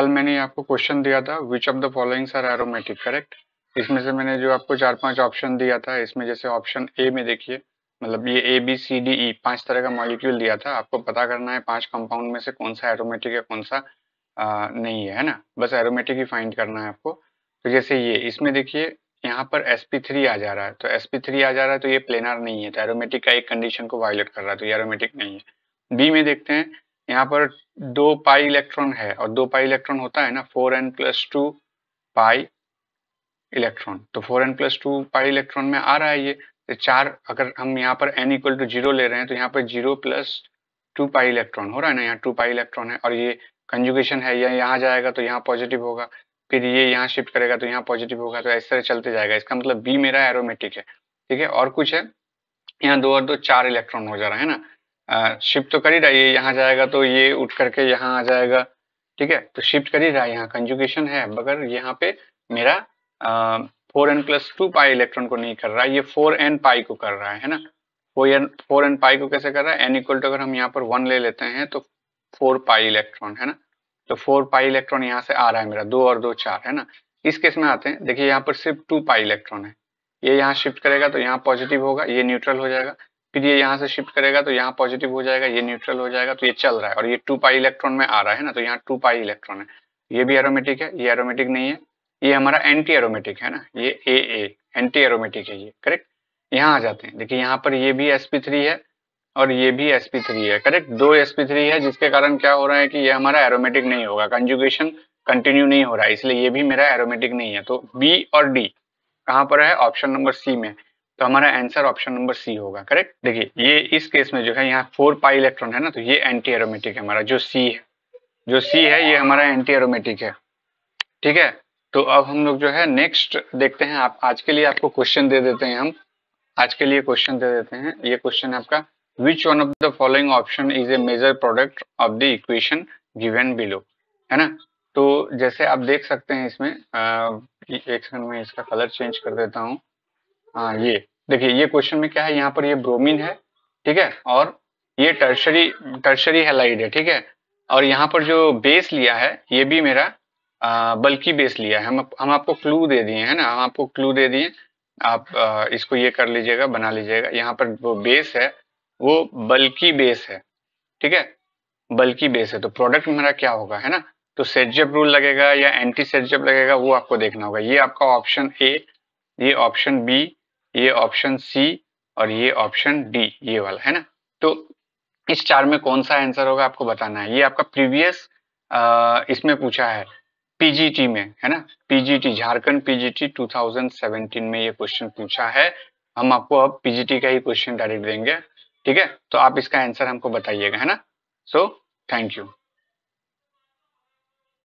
कल मैंने आपको क्वेश्चन दिया था which of the following are aromatic correct इसमें से मैंने जो आपको चार पांच ऑप्शन दिया था इसमें जैसे ऑप्शन ए में देखिए मतलब ये A B C D E पांच तरह का मॉलिक्यूल दिया था आपको पता करना है पांच कंपाउंड में से कौन सा एरोमेटिक है कौन सा आ, नहीं है है ना बस एरोमेटिक ही फाइंड करना है आपको तो जैसे ये इसमें देखिए यहाँ पर sp3 आ जा रहा है तो sp3 आ जा रहा है तो ये प्लेनर नहीं है तो एरोमेटिक का एक कंडीशन को वायलेट कर रहा है तो ये एरोमेटिक नहीं है बी में देखते हैं यहाँ पर दो पाई इलेक्ट्रॉन है और दो पाई इलेक्ट्रॉन होता है ना four N plus two pi electron तो four N plus two pi electron में आ रहा है ये तो चार अगर हम यहाँ पर एन इक्वल टू जीरो ले रहे हैं तो यहाँ पर zero plus two pi electron हो रहा है ना यहाँ टू पाई इलेक्ट्रॉन है और ये कंजुगेशन है या यहाँ जाएगा तो यहाँ पॉजिटिव होगा फिर ये यहाँ शिफ्ट करेगा तो यहाँ पॉजिटिव होगा तो इस तरह चलते जाएगा इसका मतलब बी मेरा एरोमेटिक है ठीक है और कुछ है यहाँ दो और दो चार इलेक्ट्रॉन हो जा रहा है ना शिफ्ट तो कर ही रहा है ये यहाँ जाएगा तो ये उठ करके यहाँ आ जाएगा ठीक है तो शिफ्ट कर ही रहा है यहाँ कंजुकेशन है मगर यहाँ पे मेरा four N plus two pi electron को नहीं कर रहा है ये फोर एन पाई को कर रहा है ना four N four N pi को कैसे कर रहा है एन इक्वल टू अगर हम यहाँ पर वन ले लेते हैं तो फोर पाई इलेक्ट्रॉन है ना तो फोर पाई इलेक्ट्रॉन यहाँ से आ रहा है मेरा दो और दो चार है ना इस केस में आते हैं देखिए यहाँ पर सिर्फ टू पाई इलेक्ट्रॉन है ये यहाँ शिफ्ट करेगा तो यहाँ पॉजिटिव होगा ये न्यूट्रल हो जाएगा फिर ये यहाँ से शिफ्ट करेगा तो यहाँ पॉजिटिव हो जाएगा ये न्यूट्रल हो जाएगा तो ये चल रहा है और ये टू पाई इलेक्ट्रॉन में आ रहा है ना तो यहाँ टू पाई इलेक्ट्रॉन है ये भी एरोमेटिक है ये एरोमेटिक नहीं है ये हमारा एंटी एरोमेटिक है ना ये ए ए एंटी एरोमेटिक है ये करेक्ट यहाँ आ जाते हैं देखिए यहाँ पर ये भी sp3 है और ये भी sp3 है करेक्ट दो sp3 है जिसके कारण क्या हो रहा है कि ये हमारा एरोमेटिक नहीं होगा कंजुगेशन कंटिन्यू नहीं हो रहा है इसलिए ये भी मेरा एरोमेटिक नहीं है तो बी और डी कहाँ पर है ऑप्शन नंबर सी में तो हमारा आंसर ऑप्शन नंबर सी होगा करेक्ट देखिए ये इस केस में जो है यहाँ फोर पाई इलेक्ट्रॉन है ना तो ये एंटी एरोमेटिक है हमारा जो सी है जो सी है ये हमारा एंटी एरोमेटिक है ठीक है तो अब हम लोग जो है नेक्स्ट देखते हैं आप आज के लिए आपको क्वेश्चन दे देते हैं हम आज के लिए क्वेश्चन दे देते हैं ये क्वेश्चन है आपका which one of the following option is a major product of the equation given below है ना तो जैसे आप देख सकते हैं इसमें आ, एक सेकंड में इसका कलर चेंज कर देता हूँ हाँ ये देखिए ये क्वेश्चन में क्या है यहाँ पर ये ब्रोमीन है ठीक है और ये टर्शरी टर्शरी हेलाइड है ठीक है और यहाँ पर जो बेस लिया है ये भी मेरा आ, बल्कि बेस लिया है हम हम आपको क्लू दे दिए हैं ना हम आपको क्लू दे दिए आप आ, इसको ये कर लीजिएगा बना लीजिएगा यहाँ पर वो बेस है वो बल्कि बेस है ठीक है बल्कि बेस है तो प्रोडक्ट मेरा क्या होगा है ना तो सेटजब रूल लगेगा या एंटी सेटजब लगेगा वो आपको देखना होगा ये आपका ऑप्शन ए ये ऑप्शन बी ये ऑप्शन सी और ये ऑप्शन डी ये वाला है ना तो इस चार में कौन सा आंसर होगा आपको बताना है ये आपका प्रीवियस इसमें पूछा है पीजीटी में है ना पीजीटी झारखंड पीजीटी 2017 में ये क्वेश्चन पूछा है हम आपको अब पीजीटी का ही क्वेश्चन डायरेक्ट देंगे ठीक है तो आप इसका आंसर हमको बताइएगा है ना सो थैंक यू